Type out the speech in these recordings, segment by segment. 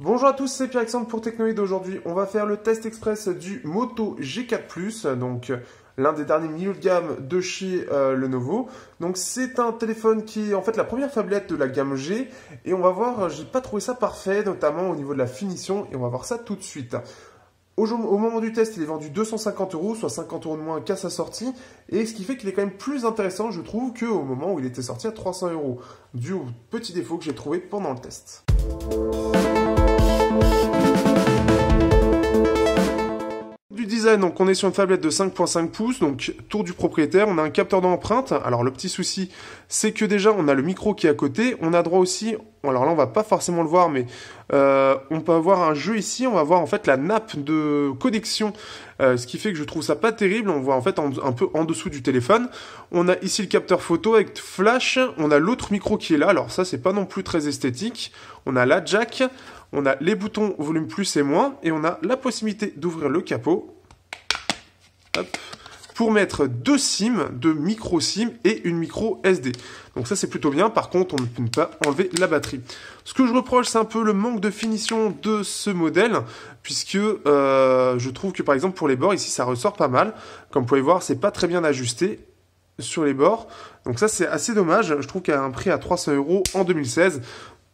Bonjour à tous, c'est Pierre-Alexandre pour Technoïde. Aujourd'hui, on va faire le test express du Moto G4 Plus, donc l'un des derniers milieux de gamme de chez euh, Lenovo. Donc c'est un téléphone qui est en fait la première tablette de la gamme G et on va voir, euh, j'ai pas trouvé ça parfait, notamment au niveau de la finition et on va voir ça tout de suite. Au, moment du test, il est vendu 250 euros, soit 50 euros de moins qu'à sa sortie, et ce qui fait qu'il est quand même plus intéressant, je trouve, qu'au moment où il était sorti à 300 euros, dû au petit défaut que j'ai trouvé pendant le test. design, donc on est sur une tablette de 5.5 pouces, donc tour du propriétaire, on a un capteur d'empreinte. Alors le petit souci, c'est que déjà on a le micro qui est à côté, on a droit aussi, alors là on va pas forcément le voir, mais euh, on peut avoir un jeu ici, on va voir en fait la nappe de connexion, euh, ce qui fait que je trouve ça pas terrible, on voit en fait un peu en dessous du téléphone. On a ici le capteur photo avec flash, on a l'autre micro qui est là, alors ça c'est pas non plus très esthétique, on a la jack, on a les boutons volume plus et moins, et on a la possibilité d'ouvrir le capot pour mettre deux SIM, deux micro SIM et une micro SD. Donc ça c'est plutôt bien, par contre on ne peut pas enlever la batterie. Ce que je reproche c'est un peu le manque de finition de ce modèle, puisque euh, je trouve que par exemple pour les bords ici ça ressort pas mal. Comme vous pouvez voir c'est pas très bien ajusté sur les bords. Donc ça c'est assez dommage, je trouve qu'à un prix à 300 euros en 2016,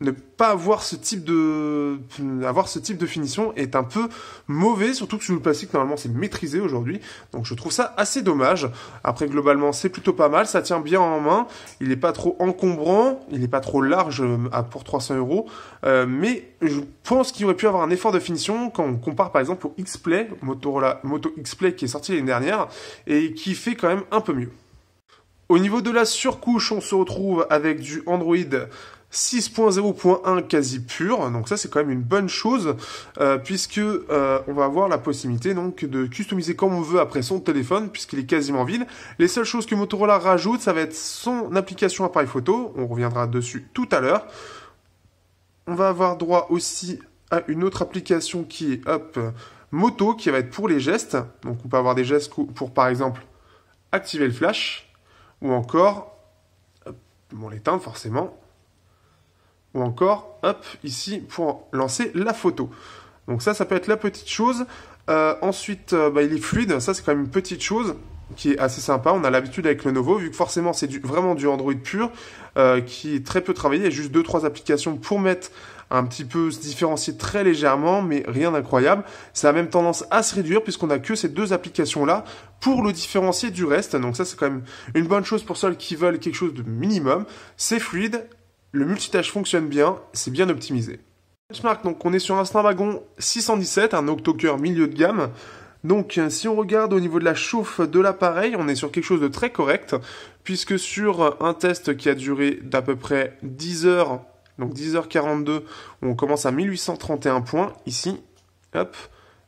ne pas avoir ce type de avoir ce type de finition est un peu mauvais surtout que sur le plastique normalement c'est maîtrisé aujourd'hui donc je trouve ça assez dommage après globalement c'est plutôt pas mal ça tient bien en main il n'est pas trop encombrant il n'est pas trop large euh, pour 300 euros euh, mais je pense qu'il aurait pu avoir un effort de finition quand on compare par exemple au X-Play Moto X-Play qui est sorti l'année dernière et qui fait quand même un peu mieux au niveau de la surcouche, on se retrouve avec du Android 6.0.1 quasi pur, donc ça c'est quand même une bonne chose euh, puisque euh, on va avoir la possibilité donc de customiser comme on veut après son téléphone puisqu'il est quasiment vide. Les seules choses que Motorola rajoute, ça va être son application appareil photo, on reviendra dessus tout à l'heure. On va avoir droit aussi à une autre application qui est hop moto qui va être pour les gestes. Donc on peut avoir des gestes pour par exemple activer le flash ou encore mon bon l'éteindre forcément ou encore, hop, ici, pour lancer la photo. Donc ça, ça peut être la petite chose. Euh, ensuite, euh, bah, il est fluide, ça c'est quand même une petite chose qui est assez sympa. On a l'habitude avec le nouveau, vu que forcément c'est vraiment du Android pur, euh, qui est très peu travaillé. Il y a juste deux, trois applications pour mettre un petit peu se différencier très légèrement, mais rien d'incroyable. Ça a même tendance à se réduire puisqu'on a que ces deux applications-là pour le différencier du reste. Donc ça c'est quand même une bonne chose pour ceux qui veulent quelque chose de minimum. C'est fluide, le multitâche fonctionne bien, c'est bien optimisé. Benchmark, donc on est sur un Snapdragon 617, un octoker milieu de gamme. Donc si on regarde au niveau de la chauffe de l'appareil, on est sur quelque chose de très correct, puisque sur un test qui a duré d'à peu près 10 heures, donc 10h42, on commence à 1831 points, ici,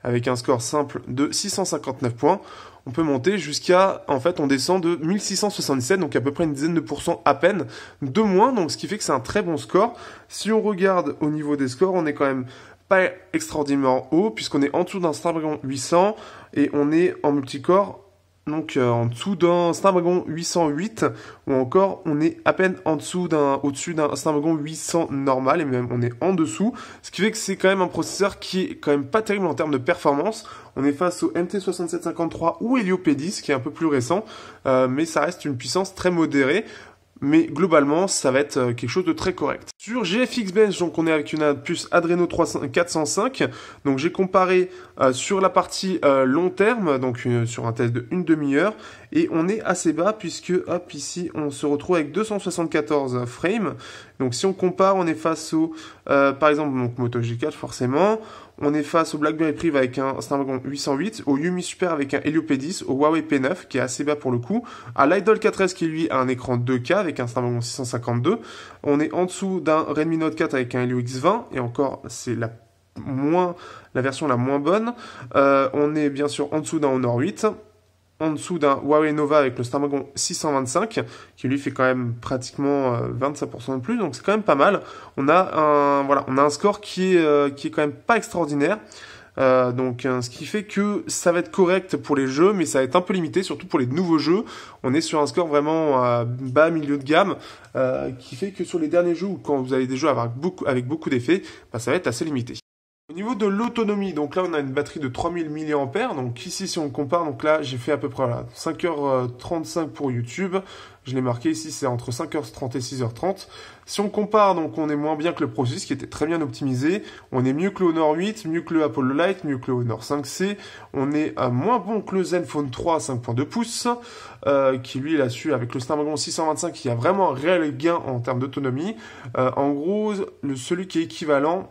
avec un score simple de 659 points on peut monter jusqu'à, en fait, on descend de 1677, donc à peu près une dizaine de pourcents à peine, de moins, donc ce qui fait que c'est un très bon score. Si on regarde au niveau des scores, on est quand même pas extraordinairement haut, puisqu'on est en dessous d'un Snapdragon 800, et on est en multicore donc euh, en dessous d'un Snapdragon 808 ou encore on est à peine en dessous d'un au-dessus d'un Snapdragon 800 normal et même on est en dessous ce qui fait que c'est quand même un processeur qui est quand même pas terrible en termes de performance on est face au MT6753 ou Helio P10 qui est un peu plus récent euh, mais ça reste une puissance très modérée mais globalement ça va être euh, quelque chose de très correct sur Bench donc on est avec une puce Adreno 405. Donc j'ai comparé euh, sur la partie euh, long terme, donc euh, sur un test de une demi-heure, et on est assez bas puisque hop ici on se retrouve avec 274 frames. Donc si on compare, on est face au par exemple Moto G4 forcément, on est face au BlackBerry Prive avec un Snapdragon 808, au Yumi Super avec un Helio P10, au Huawei P9 qui est assez bas pour le coup, à l'Idol 4S qui lui a un écran 2K avec un Snapdragon 652. On est en dessous d'un Redmi Note 4 avec un Helio X20, et encore, c'est la moins, la version la moins bonne. Euh, on est bien sûr en dessous d'un Honor 8, en dessous d'un Huawei Nova avec le Snapdragon 625, qui lui fait quand même pratiquement 25% euh, de plus, donc c'est quand même pas mal. On a un, voilà, on a un score qui euh, qui est quand même pas extraordinaire. Euh, donc, hein, ce qui fait que ça va être correct pour les jeux, mais ça va être un peu limité, surtout pour les nouveaux jeux. On est sur un score vraiment euh, bas milieu de gamme, euh, qui fait que sur les derniers jeux quand vous avez des jeux avec beaucoup, avec beaucoup d'effets, bah, ça va être assez limité. Au niveau de l'autonomie, donc là on a une batterie de 3000 mAh, donc ici si on compare, donc là j'ai fait à peu près 5h35 pour YouTube, je l'ai marqué ici c'est entre 5h30 et 6h30. Si on compare, donc on est moins bien que le Processus qui était très bien optimisé, on est mieux que le Honor 8, mieux que le Apollo Lite, mieux que le Honor 5C, on est euh, moins bon que le Zenfone 3 à 5.2 pouces, euh, qui lui il a su, avec le Snapdragon 625 qui a vraiment un réel gain en termes d'autonomie. Euh, en gros, le, celui qui est équivalent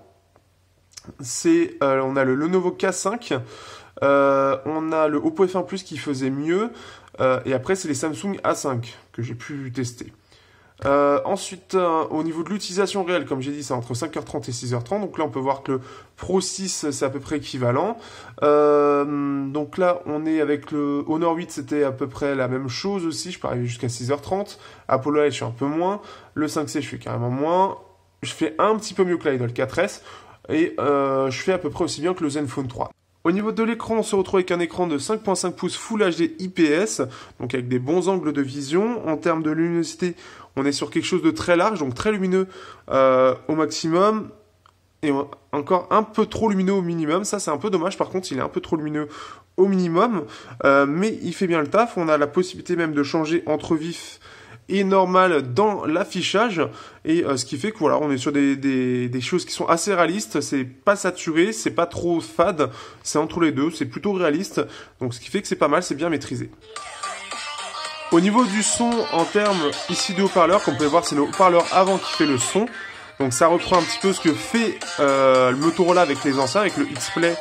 c'est euh, on a le Lenovo K5, euh, on a le Oppo F1 Plus qui faisait mieux, euh, et après c'est les Samsung A5 que j'ai pu tester. ensuite, au niveau de l'utilisation réelle, comme j'ai dit, c'est entre 5h30 et 6h30. Donc là, on peut voir que le Pro 6, c'est à peu près équivalent. donc là, on est avec le Honor 8, c'était à peu près la même chose aussi. Je peux jusqu'à 6h30. Apollo Edge, je suis un peu moins. Le 5C, je fais carrément moins je fais un petit peu mieux que l'Idol 4S et euh, je fais à peu près aussi bien que le Zenfone 3. Au niveau de l'écran, on se retrouve avec un écran de 5.5 pouces Full HD IPS, donc avec des bons angles de vision. En termes de luminosité, on est sur quelque chose de très large, donc très lumineux euh, au maximum. Et encore un peu trop lumineux au minimum, ça c'est un peu dommage, par contre il est un peu trop lumineux au minimum, euh, mais il fait bien le taf, on a la possibilité même de changer entre vif et normal dans l'affichage. Et euh, ce qui fait que voilà, on est sur des, des, choses qui sont assez réalistes. C'est pas saturé, c'est pas trop fade, c'est entre les deux, c'est plutôt réaliste. Donc ce qui fait que c'est pas mal, c'est bien maîtrisé. Au niveau du son, en termes ici de haut-parleur, comme vous pouvez voir, c'est le haut-parleur avant qui fait le son. Donc ça reprend un petit peu ce que fait euh, le Motorola avec les anciens, avec le X-Play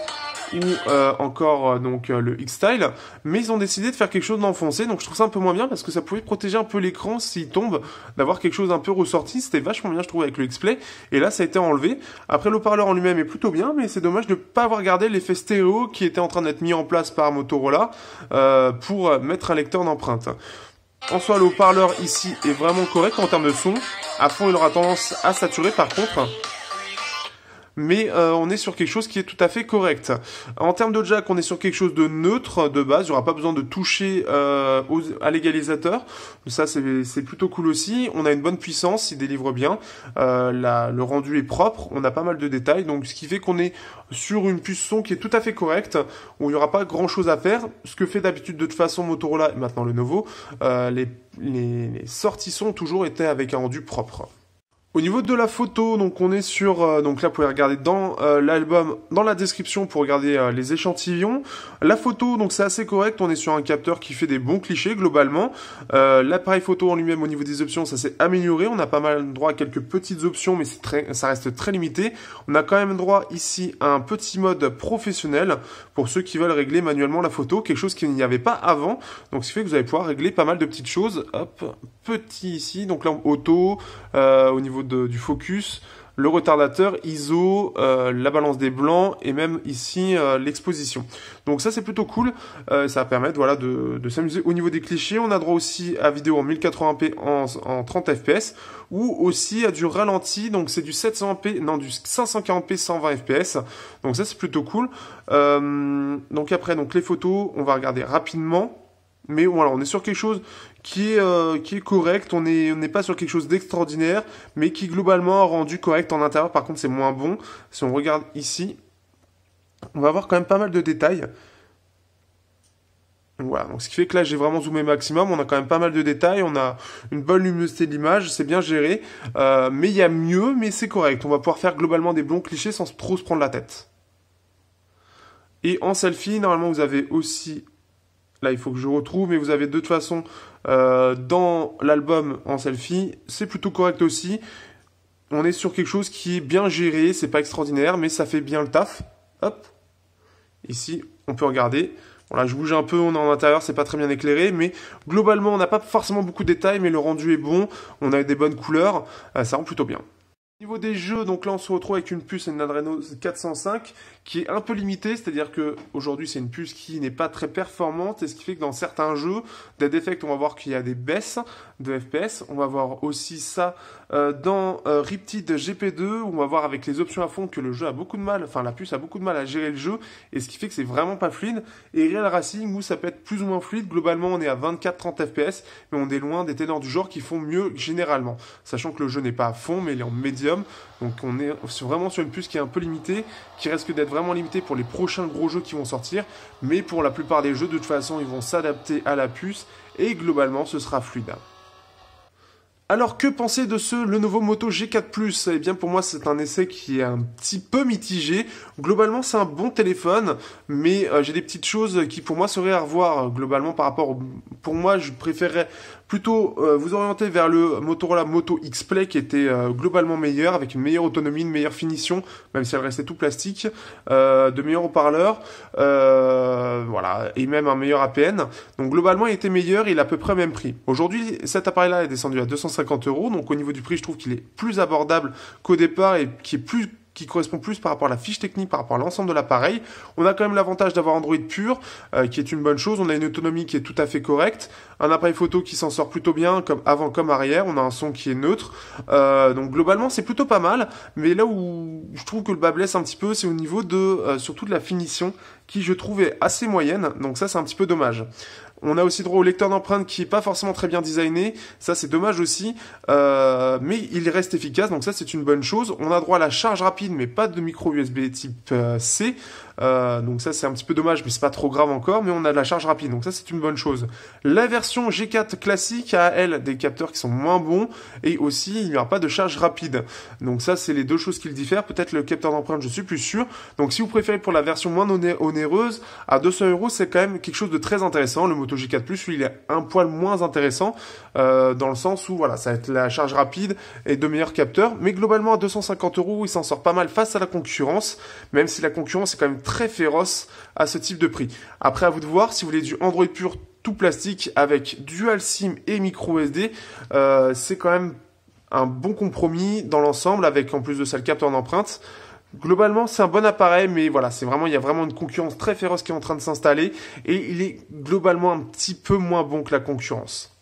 ou euh, encore euh, donc euh, le X-Style, mais ils ont décidé de faire quelque chose d'enfoncé, donc je trouve ça un peu moins bien parce que ça pouvait protéger un peu l'écran s'il tombe, d'avoir quelque chose un peu ressorti, c'était vachement bien je trouve avec le X-Play, et là ça a été enlevé. Après le parleur en lui-même est plutôt bien, mais c'est dommage de ne pas avoir gardé l'effet stéréo qui était en train d'être mis en place par Motorola pour mettre un lecteur d'empreinte. En soi, le parleur ici est vraiment correct en termes de son. À fond, il aura tendance à saturer par contre mais euh, on est sur quelque chose qui est tout à fait correct. En termes de jack, on est sur quelque chose de neutre de base, il n'y aura pas besoin de toucher euh, à l'égalisateur, ça c'est plutôt cool aussi, on a une bonne puissance, il délivre bien, euh, le rendu est propre, on a pas mal de détails, donc ce qui fait qu'on est sur une puce son qui est tout à fait correcte, où il n'y aura pas grand chose à faire, ce que fait d'habitude de toute façon Motorola et maintenant le Novo, les, les, sorties toujours été avec un rendu propre. Au niveau de la photo, donc on est sur, euh, donc là vous pouvez regarder dans euh, l'album, dans la description pour regarder euh, les échantillons. La photo, donc c'est assez correct, on est sur un capteur qui fait des bons clichés globalement. L'appareil photo en lui-même au niveau des options, ça s'est amélioré, on a pas mal droit à quelques petites options, mais ça reste très limité. On a quand même droit ici à un petit mode professionnel pour ceux qui veulent régler manuellement la photo, quelque chose qu'il n'y avait pas avant. Donc ce qui fait que vous allez pouvoir régler pas mal de petites choses. Hop, petit ici, donc là auto, au niveau du focus, le retardateur, ISO, euh, la balance des blancs et même ici euh, l'exposition. Donc ça c'est plutôt cool, euh, ça va permettre de, s'amuser au niveau des clichés. On a droit aussi à vidéo en 1080p en, 30 fps ou aussi à du ralenti, donc c'est du 700p, non du 540p 120 fps. Donc ça c'est plutôt cool. donc après donc les photos, on va regarder rapidement. Mais voilà, on est sur quelque chose qui est, euh, qui est correct, on n'est on pas sur quelque chose d'extraordinaire, mais qui globalement a rendu correct en intérieur. Par contre, c'est moins bon. Si on regarde ici, on va avoir quand même pas mal de détails. Voilà, donc ce qui fait que là j'ai vraiment zoomé maximum, on a quand même pas mal de détails, on a une bonne luminosité de l'image, c'est bien géré, euh, mais il y a mieux, mais c'est correct, on va pouvoir faire globalement des bons clichés sans trop se prendre la tête. Et en selfie, normalement vous avez aussi Là, il faut que je retrouve, mais vous avez de toute façon euh, dans l'album en selfie. C'est plutôt correct aussi. On est sur quelque chose qui est bien géré, c'est pas extraordinaire, mais ça fait bien le taf. Hop. Ici, on peut regarder. Bon, je bouge un peu, on est en intérieur, c'est pas très bien éclairé, mais globalement, on n'a pas forcément beaucoup de détails, mais le rendu est bon, on a des bonnes couleurs, euh, ça rend plutôt bien. Au niveau des jeux, donc là on se retrouve avec une puce une Adreno 405 qui est un peu limitée, c'est-à-dire que aujourd'hui c'est une puce qui n'est pas très performante et ce qui fait que dans certains jeux, des défects, on va voir qu'il y a des baisses de FPS, on va voir aussi ça euh, dans euh, Riptide GP2, on va voir avec les options à fond que le jeu a beaucoup de mal, enfin la puce a beaucoup de mal à gérer le jeu et ce qui fait que c'est vraiment pas fluide et Real Racing où ça peut être plus ou moins fluide, globalement on est à 24-30 FPS mais on est loin des ténors du genre qui font mieux généralement, sachant que le jeu n'est pas à fond mais il est en média donc on est vraiment sur une puce qui est un peu limitée, qui risque d'être vraiment limitée pour les prochains gros jeux qui vont sortir. Mais pour la plupart des jeux, de toute façon, ils vont s'adapter à la puce et globalement, ce sera fluide. Alors que penser de ce le nouveau Moto G4 Plus Eh bien pour moi c'est un essai qui est un petit peu mitigé. Globalement c'est un bon téléphone, mais euh, j'ai des petites choses qui pour moi seraient à revoir. Euh, globalement par rapport, pour moi je préférerais plutôt euh, vous orienter vers le Motorola Moto X Play qui était euh, globalement meilleur, avec une meilleure autonomie, une meilleure finition, même si elle restait tout plastique, euh, de meilleurs haut-parleurs, voilà, et même un meilleur APN. Donc globalement, il était meilleur, il a à peu près même prix. Aujourd'hui, cet appareil-là est descendu à 250 euros, donc au niveau du prix, je trouve qu'il est plus abordable qu'au départ et qui est plus qui correspond plus par rapport à la fiche technique, par rapport à l'ensemble de l'appareil. On a quand même l'avantage d'avoir Android pur, euh, qui est une bonne chose. On a une autonomie qui est tout à fait correcte, un appareil photo qui s'en sort plutôt bien, comme avant comme arrière. On a un son qui est neutre. Euh, donc globalement, c'est plutôt pas mal. Mais là où je trouve que le bas blesse un petit peu, c'est au niveau de euh, surtout de la finition qui je trouvais assez moyenne, donc ça c'est un petit peu dommage. On a aussi droit au lecteur d'empreintes qui est pas forcément très bien designé. Ça, c'est dommage aussi. Euh, mais il reste efficace, donc ça, c'est une bonne chose. On a droit à la charge rapide, mais pas de micro USB type euh, C. Euh, donc ça c'est un petit peu dommage, mais c'est pas trop grave encore. Mais on a de la charge rapide, donc ça c'est une bonne chose. La version G4 classique a elle des capteurs qui sont moins bons et aussi il n'y aura pas de charge rapide. Donc ça c'est les deux choses qui le diffèrent. Peut-être le capteur d'empreinte, je suis plus sûr. Donc si vous préférez pour la version moins onéreuse, à 200 euros c'est quand même quelque chose de très intéressant. Le Moto G4 Plus, il est un poil moins intéressant euh, dans le sens où voilà, ça va être la charge rapide et de meilleurs capteurs. Mais globalement à 250 euros, il s'en sort pas mal face à la concurrence, même si la concurrence est quand même très féroce à ce type de prix. Après, à vous de voir, si vous voulez du Android pur tout plastique avec dual SIM et micro SD, euh, c'est quand même un bon compromis dans l'ensemble avec en plus de ça le capteur d'empreinte. Globalement, c'est un bon appareil, mais voilà, c'est vraiment, il y a vraiment une concurrence très féroce qui est en train de s'installer et il est globalement un petit peu moins bon que la concurrence.